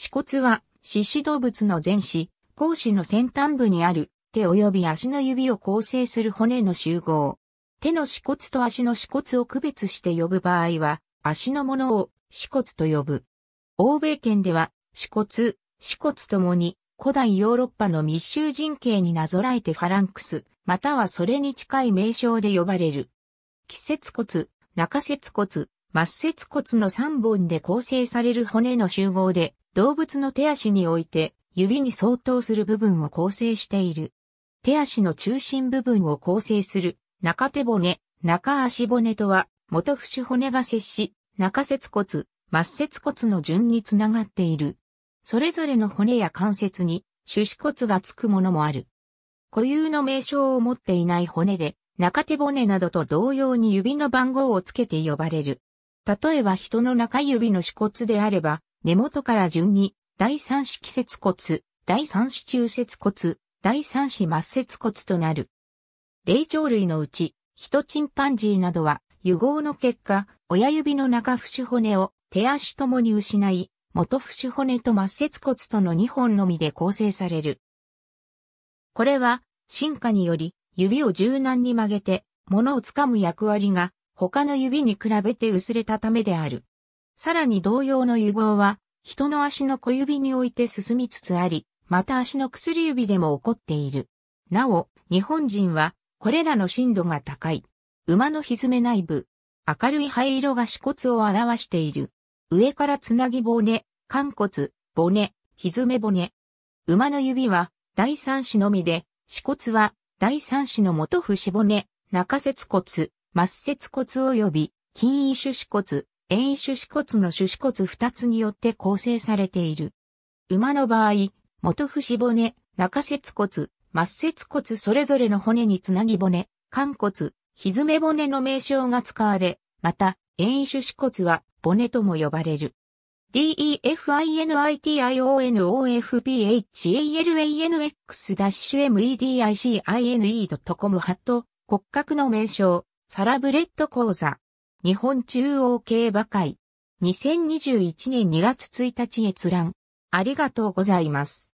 死骨は、獅子動物の前肢、後肢の先端部にある、手及び足の指を構成する骨の集合。手の死骨と足の死骨を区別して呼ぶ場合は、足のものを死骨と呼ぶ。欧米圏では、死骨、死骨ともに、古代ヨーロッパの密集人形になぞらえてファランクス、またはそれに近い名称で呼ばれる。季節骨、中節骨、末節骨の3本で構成される骨の集合で、動物の手足において指に相当する部分を構成している。手足の中心部分を構成する中手骨、中足骨とは元節骨が接し、中節骨、末節骨の順につながっている。それぞれの骨や関節に種子骨がつくものもある。固有の名称を持っていない骨で、中手骨などと同様に指の番号をつけて呼ばれる。例えば人の中指の指骨であれば、根元から順に、第三子季節骨、第三子中節骨、第三子末節骨となる。霊長類のうち、ヒトチンパンジーなどは、融合の結果、親指の中節骨を手足ともに失い、元節骨と末節骨との2本のみで構成される。これは、進化により、指を柔軟に曲げて、物を掴む役割が、他の指に比べて薄れたためである。さらに同様の融合は、人の足の小指において進みつつあり、また足の薬指でも起こっている。なお、日本人は、これらの深度が高い。馬の蹄内部、明るい灰色が死骨を表している。上からつなぎ骨、肝骨、骨、蹄骨。馬の指は、第三子のみで、死骨は、第三子の元節骨、中節骨、末節骨及び、筋萎種死骨、遠位種子骨の種子骨二つによって構成されている。馬の場合、元節骨、中節骨、末節骨それぞれの骨につなぎ骨、肝骨、蹄骨の名称が使われ、また、遠位種子骨は骨とも呼ばれる。DEFINITIONOFPHALANX-MEDICINE.com ハット骨格の名称、サラブレッド講座。日本中央競馬会。2021年2月1日閲覧。ありがとうございます。